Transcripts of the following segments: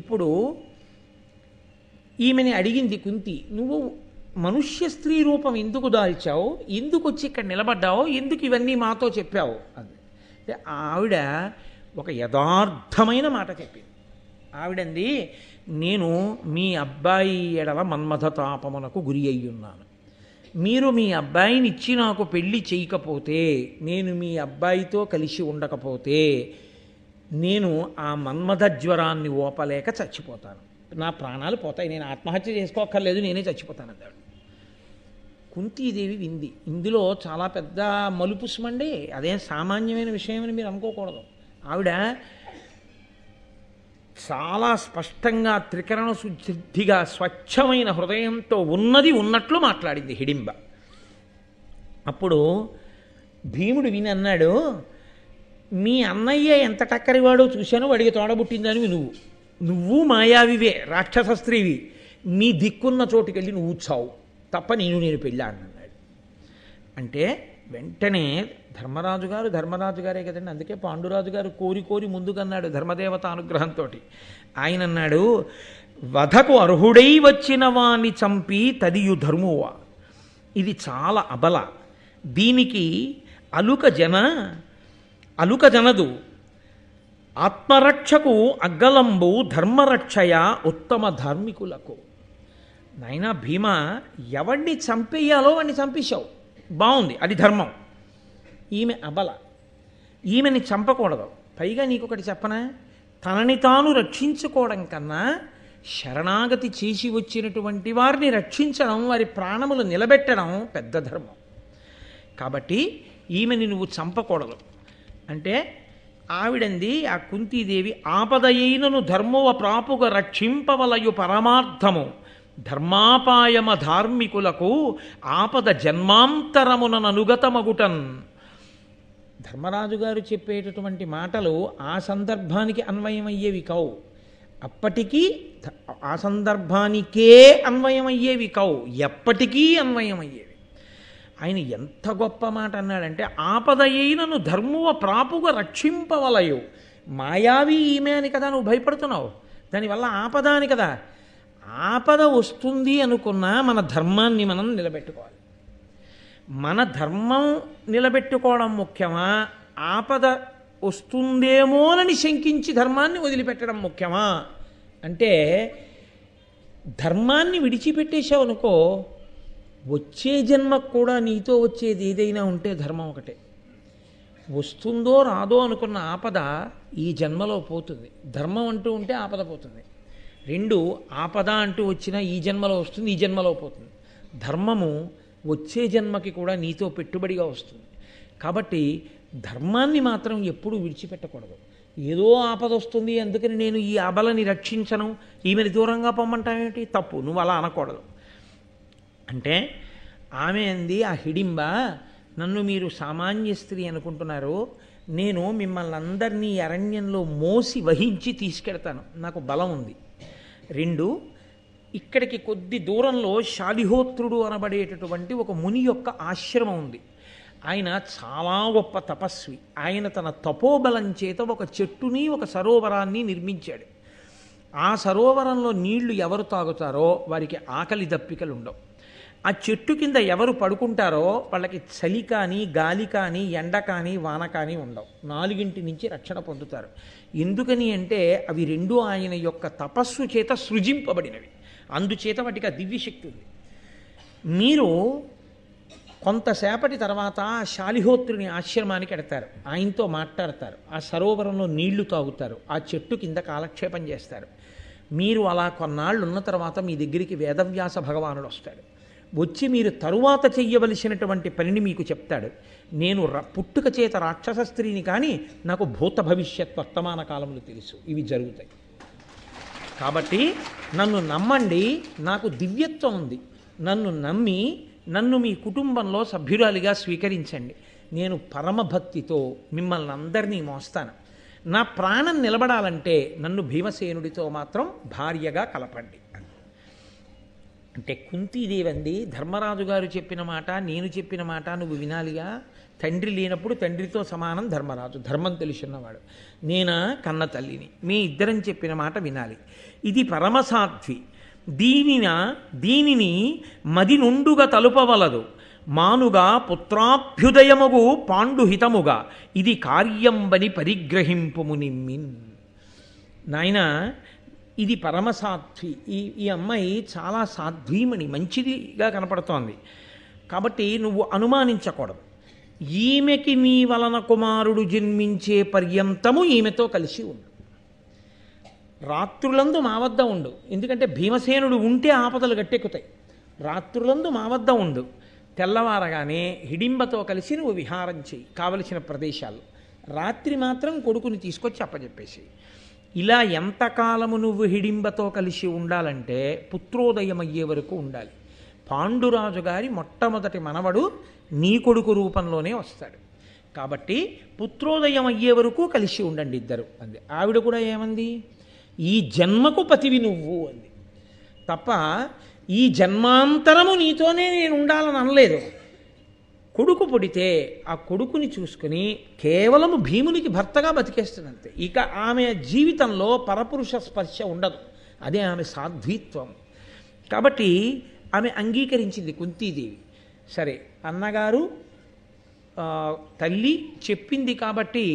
ఇప్పుడు ఈమెని అడిగింది కుంతి నువ్వు మనుష్య స్త్రీ రూపం ఎందుకు దాల్చావు ఎందుకు వచ్చి ఇక్కడ నిలబడ్డావు ఎందుకు ఇవన్నీ మాతో చెప్పావు అంది ఆవిడ ఒక యథార్థమైన మాట చెప్పింది ఆవిడంది నేను మీ అబ్బాయి ఎడల మన్మథ తాపమునకు గురి అయ్యున్నాను మీరు మీ అబ్బాయిని ఇచ్చి నాకు పెళ్లి చేయకపోతే నేను మీ అబ్బాయితో కలిసి ఉండకపోతే నేను ఆ మన్మథ జ్వరాన్ని ఓపలేక చచ్చిపోతాను నా ప్రాణాలు పోతాయి నేను ఆత్మహత్య చేసుకోక్కర్లేదు నేనే చచ్చిపోతాను అన్నాడు కుంతీదేవి వింది ఇందులో చాలా పెద్ద మలుపు సుమండి అదేం సామాన్యమైన విషయమని మీరు అనుకోకూడదు ఆవిడ చాలా స్పష్టంగా త్రికరణ శుద్ధిగా స్వచ్ఛమైన హృదయంతో ఉన్నది ఉన్నట్లు మాట్లాడింది హిడింబ అప్పుడు భీముడు విని అన్నాడు మీ అన్నయ్య ఎంత టక్కరివాడో చూశాను వాడికి తోడబుట్టిందని నువ్వు నువ్వు మాయావివే రాక్షస స్త్రీవి నీ దిక్కున్న చోటుకి వెళ్ళి నువ్వు చావు తప్ప నేను నేను పెళ్ళాను అన్నాడు అంటే వెంటనే ధర్మరాజు గారు ధర్మరాజు గారే కదండి అందుకే పాండురాజు గారు కోరి కోరి ముందుకన్నాడు ధర్మదేవత అనుగ్రహంతో ఆయన అన్నాడు వధకు అర్హుడై వచ్చిన వాణ్ణి చంపి తదియు ధర్మువా ఇది చాలా అబల దీనికి అలుక జన అలుకజనదు ఆత్మరక్షకు అగ్గలంబు ధర్మరక్షయ ఉత్తమ ధార్మికులకు నాయనా భీమ ఎవడిని చంపేయాలో వాడిని చంపేశావు బాగుంది అది ధర్మం ఈమె అబల ఈమెని చంపకూడదు పైగా నీకొకటి చెప్పనా తనని తాను రక్షించుకోవడం కన్నా శరణాగతి చేసి వచ్చినటువంటి వారిని రక్షించడం వారి ప్రాణములు నిలబెట్టడం పెద్ద ధర్మం కాబట్టి ఈమెని నువ్వు చంపకూడదు అంటే ఆవిడంది ఆ కుంతీదేవి ఆపదయైనను ధర్మవ ప్రాపుగ రక్షింపవలయు పరమార్థము ధర్మాపాయమ ధార్మికులకు ఆపద జన్మాంతరముననుగతమగుటన్ ధర్మరాజు గారు చెప్పేటటువంటి మాటలు ఆ సందర్భానికి అన్వయమయ్యేవి కావు అప్పటికీ ఆ సందర్భానికే అన్వయమయ్యేవి కావు ఎప్పటికీ అన్వయమయ్యేవి ఆయన ఎంత గొప్ప మాట అన్నాడంటే ఆపదయైనను ధర్మువ ప్రాపుగా రక్షింపవలయు మాయావి ఈమె అని కదా నువ్వు భయపడుతున్నావు దానివల్ల ఆపద అని కదా ఆపద వస్తుంది అనుకున్నా మన ధర్మాన్ని మనం నిలబెట్టుకోవాలి మన ధర్మం నిలబెట్టుకోవడం ముఖ్యమా ఆపద వస్తుందేమోనని శంకించి ధర్మాన్ని వదిలిపెట్టడం ముఖ్యమా అంటే ధర్మాన్ని విడిచిపెట్టేశావు అనుకో వచ్చే జన్మకు కూడా నీతో వచ్చేది ఏదైనా ఉంటే ధర్మం ఒకటే వస్తుందో రాదో అనుకున్న ఆపద ఈ జన్మలో పోతుంది ధర్మం అంటూ ఉంటే ఆపద పోతుంది రెండు ఆపద అంటూ వచ్చినా ఈ జన్మలో వస్తుంది ఈ జన్మలో పోతుంది ధర్మము వచ్చే జన్మకి కూడా నీతో పెట్టుబడిగా వస్తుంది కాబట్టి ధర్మాన్ని మాత్రం ఎప్పుడూ విడిచిపెట్టకూడదు ఏదో ఆపద వస్తుంది అందుకని నేను ఈ అబలని రక్షించను ఈమెని దూరంగా పొమ్మంటావేమిటి తప్పు నువ్వు అలా అనకూడదు అంటే ఆమె అంది ఆ హిడింబ నన్ను మీరు సామాన్య స్త్రీ అనుకుంటున్నారు నేను మిమ్మల్ని అందరినీ అరణ్యంలో మోసి వహించి తీసుకెడతాను నాకు బలం ఉంది రెండు ఇక్కడికి కొద్ది దూరంలో శాలిహోత్రుడు అనబడేటటువంటి ఒక ముని యొక్క ఆశ్రమం ఉంది ఆయన చాలా గొప్ప తపస్వి ఆయన తన తపోబలం చేత ఒక చెట్టుని ఒక సరోవరాన్ని నిర్మించాడు ఆ సరోవరంలో నీళ్లు ఎవరు తాగుతారో వారికి ఆకలి దప్పికలు ఉండవు ఆ చెట్టు కింద ఎవరు పడుకుంటారో వాళ్ళకి చలి కానీ గాలి కానీ ఎండ కానీ వాన కానీ ఉండవు నాలుగింటి నుంచి రక్షణ పొందుతారు ఎందుకని అంటే అవి రెండు ఆయన యొక్క తపస్సు చేత సృజింపబడినవి అందుచేత వాటికి ఆ దివ్యశక్తి ఉంది మీరు కొంతసేపటి తర్వాత ఆ శాలిహోత్రుని ఆశ్రమానికి ఎడతారు ఆయనతో మాట్లాడతారు ఆ సరోవరంలో నీళ్లు తాగుతారు ఆ చెట్టు కింద కాలక్షేపం చేస్తారు మీరు అలా కొన్నాళ్ళు ఉన్న తర్వాత మీ దగ్గరికి వేదవ్యాస భగవానుడు వస్తాడు వచ్చి మీరు తరువాత చెయ్యవలసినటువంటి పనిని మీకు చెప్తాడు నేను పుట్టుక చేత రాక్షస స్త్రీని కానీ నాకు భూత భవిష్యత్ వర్తమాన కాలంలో తెలుసు ఇవి జరుగుతాయి కాబట్టి నన్ను నమ్మండి నాకు దివ్యత్వం ఉంది నన్ను నమ్మి నన్ను మీ కుటుంబంలో సభ్యురాలిగా స్వీకరించండి నేను పరమభక్తితో మిమ్మల్ని అందరినీ మోస్తాను నా ప్రాణం నిలబడాలంటే నన్ను భీమసేనుడితో మాత్రం భార్యగా కలపండి అంటే కుంతీదేవంది ధర్మరాజు గారు చెప్పిన మాట నేను చెప్పిన మాట నువ్వు వినాలిగా తండ్రి లేనప్పుడు తండ్రితో సమానం ధర్మరాజు ధర్మం తెలుసున్నవాడు నేనా కన్న తల్లిని మీ ఇద్దరం చెప్పిన మాట వినాలి ఇది పరమసాధ్వి దీనిన దీనిని మది నుండుగా తలుపవలదు మానుగా పుత్రాభ్యుదయముగు పాండుహితముగా ఇది కార్యంబని పరిగ్రహింపుము మిన్ నాయన ఇది పరమసాధ్వి ఈ ఈ అమ్మాయి చాలా సాధ్వీమణి మంచిదిగా కనపడుతోంది కాబట్టి నువ్వు అనుమానించకూడదు ఈమెకి నీ వలన కుమారుడు జన్మించే పర్యంతము ఈమెతో కలిసి ఉండు రాత్రులందు మా వద్ద ఉండు ఎందుకంటే భీమసేనుడు ఉంటే ఆపదలు గట్టెక్కుతాయి రాత్రులందు మా వద్ద ఉండు తెల్లవారగానే హిడింబతో కలిసి నువ్వు విహారం చేయి కావలసిన ప్రదేశాలు రాత్రి మాత్రం కొడుకుని తీసుకొచ్చి అప్పచెప్పేసేయి ఇలా ఎంతకాలము నువ్వు హిడింబతో కలిసి ఉండాలంటే పుత్రోదయం అయ్యే వరకు ఉండాలి పాండురాజు గారి మొట్టమొదటి మనవడు నీ కొడుకు రూపంలోనే వస్తాడు కాబట్టి పుత్రోదయం అయ్యే వరకు కలిసి ఉండండి ఇద్దరు అంది ఆవిడ కూడా ఏమంది ఈ జన్మకు పతివి నువ్వు అంది తప్ప ఈ జన్మాంతరము నీతోనే నేను ఉండాలని అనలేదు కొడుకు పుడితే ఆ కొడుకుని చూసుకుని కేవలం భీమునికి భర్తగా బతికేస్తుందంతే ఇక ఆమె జీవితంలో పరపురుష స్పర్శ ఉండదు అదే ఆమె సాధ్వీత్వం కాబట్టి ఆమె అంగీకరించింది కుంతీదేవి సరే అన్నగారు తల్లి చెప్పింది కాబట్టి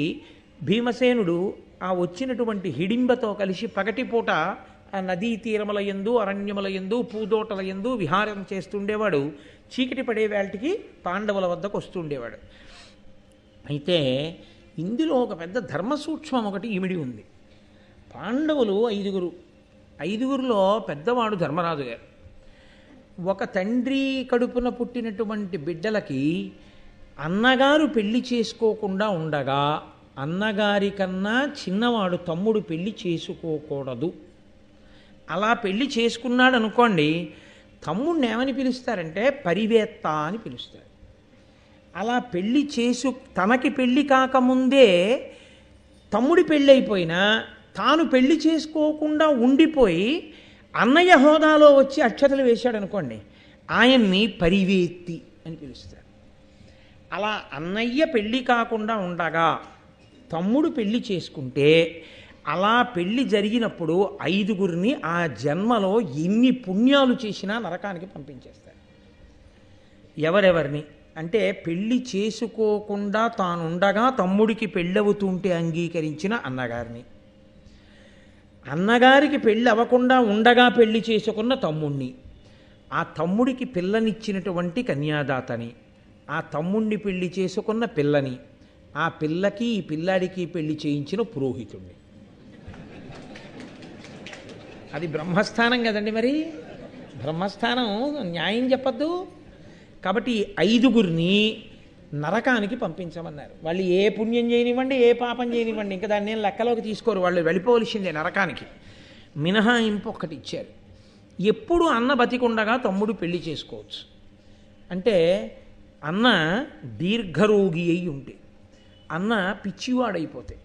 భీమసేనుడు ఆ వచ్చినటువంటి హిడింబతో కలిసి పగటిపూట ఆ నదీ తీరముల ఎందు అరణ్యముల ఎందు పూదోటల ఎందు విహారం చేస్తుండేవాడు చీకటి పడే వేళటికి పాండవుల వద్దకు వస్తుండేవాడు అయితే ఇందులో ఒక పెద్ద ధర్మ సూక్ష్మం ఒకటి ఇమిడి ఉంది పాండవులు ఐదుగురు ఐదుగురులో పెద్దవాడు ధర్మరాజు గారు ఒక తండ్రి కడుపున పుట్టినటువంటి బిడ్డలకి అన్నగారు పెళ్లి చేసుకోకుండా ఉండగా అన్నగారి కన్నా చిన్నవాడు తమ్ముడు పెళ్లి చేసుకోకూడదు అలా పెళ్లి చేసుకున్నాడు అనుకోండి తమ్ముడిని ఏమని పిలుస్తారంటే పరివేత్త అని పిలుస్తారు అలా పెళ్లి చేసు తనకి పెళ్లి కాకముందే తమ్ముడి పెళ్ళి అయిపోయినా తాను పెళ్లి చేసుకోకుండా ఉండిపోయి అన్నయ్య హోదాలో వచ్చి అక్షతలు వేశాడు అనుకోండి ఆయన్ని పరివేత్తి అని పిలుస్తారు అలా అన్నయ్య పెళ్ళి కాకుండా ఉండగా తమ్ముడు పెళ్లి చేసుకుంటే అలా పెళ్లి జరిగినప్పుడు ఐదుగురిని ఆ జన్మలో ఎన్ని పుణ్యాలు చేసినా నరకానికి పంపించేస్తారు ఎవరెవరిని అంటే పెళ్లి చేసుకోకుండా తానుండగా తమ్ముడికి పెళ్ళవుతుంటే అంగీకరించిన అన్నగారిని అన్నగారికి పెళ్ళి అవ్వకుండా ఉండగా పెళ్లి చేసుకున్న తమ్ముణ్ణి ఆ తమ్ముడికి పిల్లనిచ్చినటువంటి కన్యాదాతని ఆ తమ్ముణ్ణి పెళ్లి చేసుకున్న పిల్లని ఆ పిల్లకి ఈ పిల్లాడికి పెళ్లి చేయించిన పురోహితుణ్ణి అది బ్రహ్మస్థానం కదండి మరి బ్రహ్మస్థానం న్యాయం చెప్పద్దు కాబట్టి ఐదుగురిని నరకానికి పంపించమన్నారు వాళ్ళు ఏ పుణ్యం చేయనివ్వండి ఏ పాపం చేయనివ్వండి ఇంకా దాన్ని లెక్కలోకి తీసుకోరు వాళ్ళు వెళ్ళిపోవలసిందే నరకానికి మినహాయింపు ఒకటి ఇచ్చారు ఎప్పుడు అన్న బతికుండగా తమ్ముడు పెళ్లి చేసుకోవచ్చు అంటే అన్న దీర్ఘరోగి అయి ఉంటే అన్న పిచ్చివాడైపోతే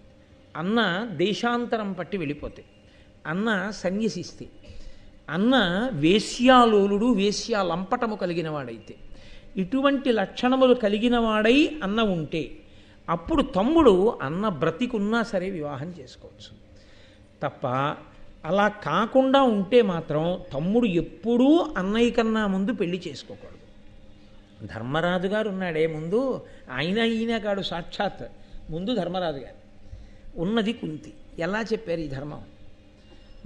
అన్న దేశాంతరం పట్టి వెళ్ళిపోతే అన్న సన్యసిస్తే అన్న వేశ్యాలోలుడు వేశ్యాలంపటము కలిగిన వాడైతే ఇటువంటి లక్షణములు కలిగిన వాడై అన్న ఉంటే అప్పుడు తమ్ముడు అన్న బ్రతికున్నా సరే వివాహం చేసుకోవచ్చు తప్ప అలా కాకుండా ఉంటే మాత్రం తమ్ముడు ఎప్పుడూ అన్నయ్య కన్నా ముందు పెళ్లి చేసుకోకూడదు ధర్మరాజు గారు ఉన్నాడే ముందు ఆయన ఈయన కాడు సాక్షాత్ ముందు ధర్మరాజు గారు ఉన్నది కుంతి ఎలా చెప్పారు ఈ ధర్మం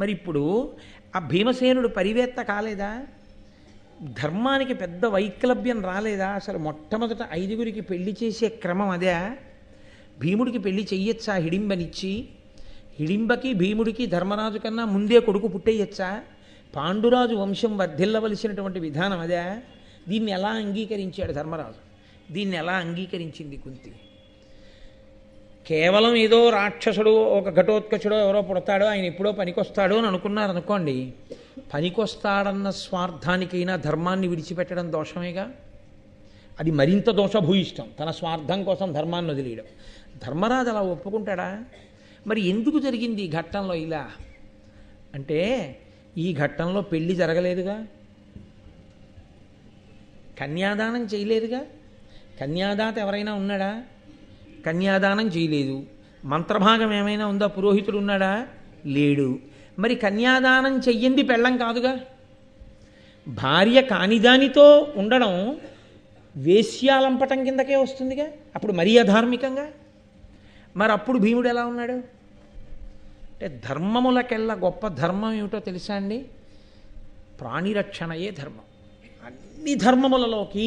మరి ఇప్పుడు ఆ భీమసేనుడు పరివేత్త కాలేదా ధర్మానికి పెద్ద వైక్లభ్యం రాలేదా అసలు మొట్టమొదట ఐదుగురికి పెళ్లి చేసే క్రమం అదే భీముడికి పెళ్లి చెయ్యొచ్చా హిడింబనిచ్చి హిడింబకి భీముడికి ధర్మరాజు కన్నా ముందే కొడుకు పుట్టేయచ్చా పాండురాజు వంశం వర్ధిల్లవలసినటువంటి విధానం అదే దీన్ని ఎలా అంగీకరించాడు ధర్మరాజు దీన్ని ఎలా అంగీకరించింది కుంతి కేవలం ఏదో రాక్షసుడు ఒక ఘటోత్కచుడో ఎవరో పుడతాడో ఆయన ఎప్పుడో పనికొస్తాడు అని అనుకున్నారనుకోండి పనికొస్తాడన్న స్వార్థానికైనా ధర్మాన్ని విడిచిపెట్టడం దోషమేగా అది మరింత దోషభూయిష్టం తన స్వార్థం కోసం ధర్మాన్ని వదిలేయడం ధర్మరాజు అలా ఒప్పుకుంటాడా మరి ఎందుకు జరిగింది ఈ ఘట్టంలో ఇలా అంటే ఈ ఘట్టంలో పెళ్ళి జరగలేదుగా కన్యాదానం చేయలేదుగా కన్యాదాత ఎవరైనా ఉన్నాడా కన్యాదానం చేయలేదు మంత్రభాగం ఏమైనా ఉందా పురోహితుడు ఉన్నాడా లేడు మరి కన్యాదానం చెయ్యింది పెళ్ళం కాదుగా భార్య కానిదానితో ఉండడం వేశ్యాలంపటం కిందకే వస్తుందిగా అప్పుడు మరీ అధార్మికంగా మరి అప్పుడు భీముడు ఎలా ఉన్నాడు అంటే ధర్మములకెల్లా గొప్ప ధర్మం ఏమిటో తెలుసా అండి ప్రాణిరక్షణయే ధర్మం అన్ని ధర్మములలోకి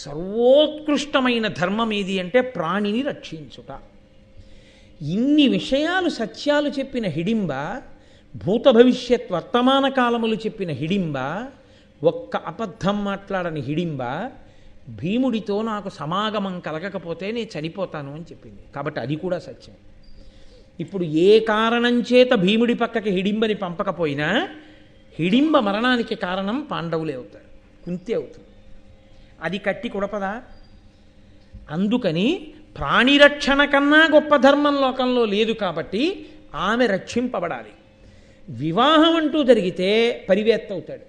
సర్వోత్కృష్టమైన ధర్మం ఏది అంటే ప్రాణిని రక్షించుట ఇన్ని విషయాలు సత్యాలు చెప్పిన హిడింబ భూత భవిష్యత్ వర్తమాన కాలములు చెప్పిన హిడింబ ఒక్క అబద్ధం మాట్లాడని హిడింబ భీముడితో నాకు సమాగమం కలగకపోతే నేను చనిపోతాను అని చెప్పింది కాబట్టి అది కూడా సత్యం ఇప్పుడు ఏ కారణం చేత భీముడి పక్కకి హిడింబని పంపకపోయినా హిడింబ మరణానికి కారణం పాండవులే అవుతారు కుంతే అవుతుంది అది కట్టి కుడపదా అందుకని ప్రాణిరక్షణ కన్నా గొప్ప ధర్మం లోకంలో లేదు కాబట్టి ఆమె రక్షింపబడాలి వివాహం అంటూ జరిగితే పరివేత్తవుతాడు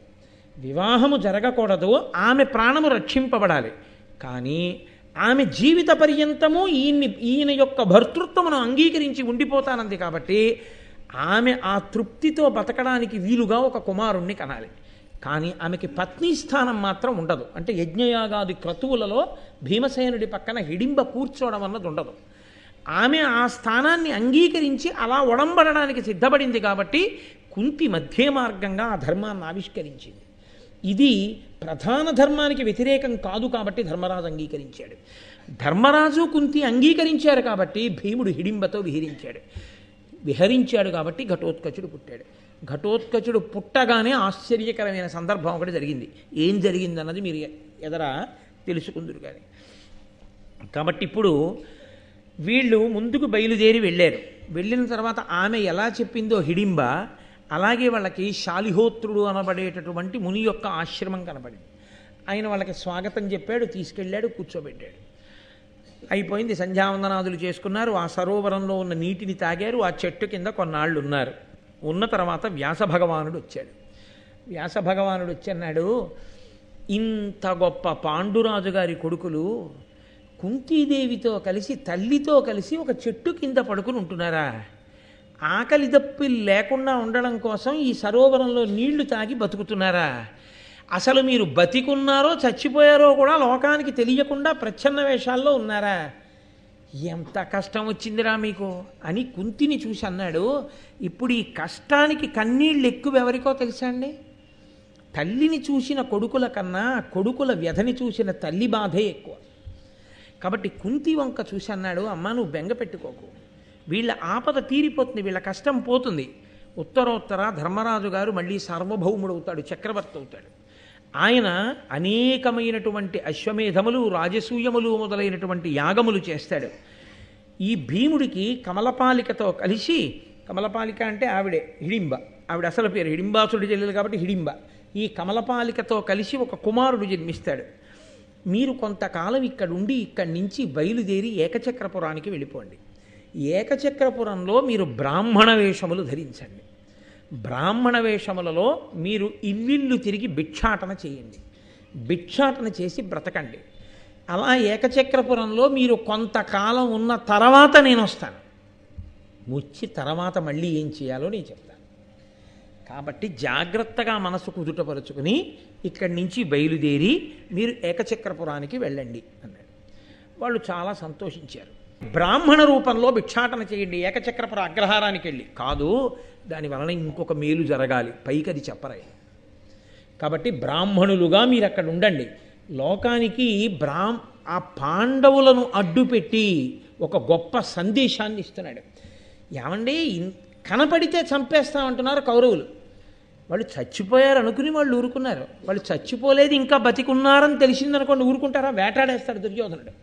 వివాహము జరగకూడదు ఆమె ప్రాణము రక్షింపబడాలి కానీ ఆమె జీవిత పర్యంతము ఈయన్ని ఈయన యొక్క భర్తృత్వమును అంగీకరించి ఉండిపోతానంది కాబట్టి ఆమె ఆ తృప్తితో బతకడానికి వీలుగా ఒక కుమారుణ్ణి కనాలి కానీ ఆమెకి పత్ని స్థానం మాత్రం ఉండదు అంటే యజ్ఞయాగాది క్రతువులలో భీమసేనుడి పక్కన హిడింబ కూర్చోవడం అన్నది ఉండదు ఆమె ఆ స్థానాన్ని అంగీకరించి అలా ఒడంబడడానికి సిద్ధపడింది కాబట్టి కుంతి మధ్య మార్గంగా ఆ ధర్మాన్ని ఆవిష్కరించింది ఇది ప్రధాన ధర్మానికి వ్యతిరేకం కాదు కాబట్టి ధర్మరాజు అంగీకరించాడు ధర్మరాజు కుంతి అంగీకరించారు కాబట్టి భీముడు హిడింబతో విహరించాడు విహరించాడు కాబట్టి ఘటోత్కచుడు పుట్టాడు ఘటోత్కచుడు పుట్టగానే ఆశ్చర్యకరమైన సందర్భం ఒకటి జరిగింది ఏం జరిగిందన్నది మీరు ఎదర తెలుసుకుందరు కానీ కాబట్టి ఇప్పుడు వీళ్ళు ముందుకు బయలుదేరి వెళ్ళారు వెళ్ళిన తర్వాత ఆమె ఎలా చెప్పిందో హిడింబ అలాగే వాళ్ళకి శాలిహోత్రుడు అనబడేటటువంటి ముని యొక్క ఆశ్రమం కనబడింది ఆయన వాళ్ళకి స్వాగతం చెప్పాడు తీసుకెళ్ళాడు కూర్చోబెట్టాడు అయిపోయింది సంధ్యావందనాదులు చేసుకున్నారు ఆ సరోవరంలో ఉన్న నీటిని తాగారు ఆ చెట్టు కింద కొన్నాళ్ళు ఉన్నారు ఉన్న తర్వాత వ్యాస భగవానుడు వచ్చాడు వ్యాస భగవానుడు వచ్చన్నాడు ఇంత గొప్ప పాండురాజు గారి కొడుకులు కుంతీదేవితో కలిసి తల్లితో కలిసి ఒక చెట్టు కింద పడుకుని ఉంటున్నారా ఆకలి దప్పి లేకుండా ఉండడం కోసం ఈ సరోవరంలో నీళ్లు తాగి బతుకుతున్నారా అసలు మీరు బతికున్నారో చచ్చిపోయారో కూడా లోకానికి తెలియకుండా ప్రచ్ఛన్న వేషాల్లో ఉన్నారా ఎంత కష్టం వచ్చిందిరా మీకు అని కుంతిని చూసి అన్నాడు ఇప్పుడు ఈ కష్టానికి కన్నీళ్ళు ఎక్కువ ఎవరికో తెలుసా అండి తల్లిని చూసిన కొడుకుల కన్నా కొడుకుల వ్యధని చూసిన తల్లి బాధే ఎక్కువ కాబట్టి కుంతి వంక చూసి అన్నాడు అమ్మ నువ్వు బెంగ పెట్టుకోకు వీళ్ళ ఆపద తీరిపోతుంది వీళ్ళ కష్టం పోతుంది ఉత్తరోత్తర ధర్మరాజు గారు మళ్ళీ సార్వభౌముడు అవుతాడు చక్రవర్తి అవుతాడు ఆయన అనేకమైనటువంటి అశ్వమేధములు రాజసూయములు మొదలైనటువంటి యాగములు చేస్తాడు ఈ భీముడికి కమలపాలికతో కలిసి కమలపాలిక అంటే ఆవిడే హిడింబ ఆవిడ అసలు పేరు హిడింబాసుడి చెల్లెలు కాబట్టి హిడింబ ఈ కమలపాలికతో కలిసి ఒక కుమారుడు జన్మిస్తాడు మీరు కొంతకాలం ఇక్కడ ఉండి ఇక్కడి నుంచి బయలుదేరి ఏకచక్రపురానికి వెళ్ళిపోండి ఏకచక్రపురంలో మీరు బ్రాహ్మణ వేషములు ధరించండి బ్రాహ్మణ వేషములలో మీరు ఇల్లిల్లు తిరిగి భిక్షాటన చేయండి భిక్షాటన చేసి బ్రతకండి అలా ఏకచక్రపురంలో మీరు కొంతకాలం ఉన్న తర్వాత నేను వస్తాను వచ్చి తర్వాత మళ్ళీ ఏం చేయాలో నేను చెప్తాను కాబట్టి జాగ్రత్తగా మనసు కుదుటపరుచుకుని ఇక్కడి నుంచి బయలుదేరి మీరు ఏకచక్రపురానికి వెళ్ళండి అన్నాడు వాళ్ళు చాలా సంతోషించారు బ్రాహ్మణ రూపంలో భిక్షాటన చేయండి ఏకచక్రపుర అగ్రహారానికి వెళ్ళి కాదు దాని వలన ఇంకొక మేలు జరగాలి పైకి అది చెప్పరే కాబట్టి బ్రాహ్మణులుగా మీరు అక్కడ ఉండండి లోకానికి బ్రా ఆ పాండవులను అడ్డుపెట్టి ఒక గొప్ప సందేశాన్ని ఇస్తున్నాడు ఏమండి కనపడితే చంపేస్తామంటున్నారు కౌరవులు వాళ్ళు చచ్చిపోయారు అనుకుని వాళ్ళు ఊరుకున్నారు వాళ్ళు చచ్చిపోలేదు ఇంకా బతికున్నారని తెలిసిందనుకోండి ఊరుకుంటారా వేటాడేస్తాడు దుర్యోధనుడు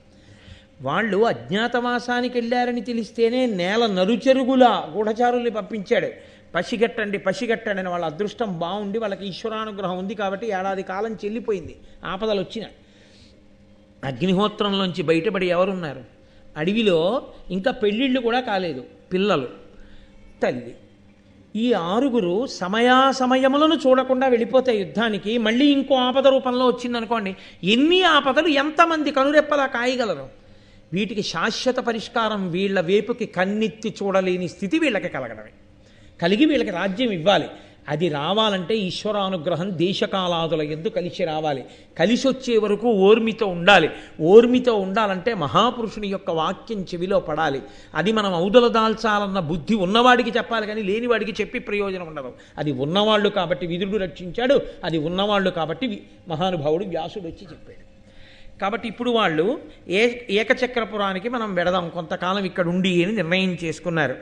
వాళ్ళు అజ్ఞాతవాసానికి వెళ్ళారని తెలిస్తేనే నేల నరుచెరుగులా గూఢచారుల్ని పంపించాడు పసిగట్టండి పసిగట్టండి అని వాళ్ళ అదృష్టం బాగుండి వాళ్ళకి ఈశ్వరానుగ్రహం ఉంది కాబట్టి ఏడాది కాలం చెల్లిపోయింది ఆపదలు వచ్చిన అగ్నిహోత్రంలోంచి బయటపడి ఎవరున్నారు అడవిలో ఇంకా పెళ్ళిళ్ళు కూడా కాలేదు పిల్లలు తల్లి ఈ ఆరుగురు సమయాసమయములను చూడకుండా వెళ్ళిపోతే యుద్ధానికి మళ్ళీ ఇంకో ఆపద రూపంలో వచ్చిందనుకోండి ఎన్ని ఆపదలు ఎంతమంది కనురెప్పలా కాయగలరు వీటికి శాశ్వత పరిష్కారం వీళ్ళ వేపుకి కన్నెత్తి చూడలేని స్థితి వీళ్ళకి కలగడమే కలిగి వీళ్ళకి రాజ్యం ఇవ్వాలి అది రావాలంటే ఈశ్వరానుగ్రహం దేశకాలాదుల ఎందు కలిసి రావాలి కలిసి వచ్చే వరకు ఓర్మితో ఉండాలి ఓర్మితో ఉండాలంటే మహాపురుషుని యొక్క వాక్యం చెవిలో పడాలి అది మనం అవుదల దాల్చాలన్న బుద్ధి ఉన్నవాడికి చెప్పాలి కానీ లేనివాడికి చెప్పి ప్రయోజనం ఉండదు అది ఉన్నవాళ్ళు కాబట్టి విధుడు రక్షించాడు అది ఉన్నవాళ్ళు కాబట్టి మహానుభావుడు వ్యాసుడు వచ్చి చెప్పాడు కాబట్టి ఇప్పుడు వాళ్ళు ఏ ఏకచక్రపురానికి మనం వెడదాం కొంతకాలం ఇక్కడ ఉండి అని నిర్ణయం చేసుకున్నారు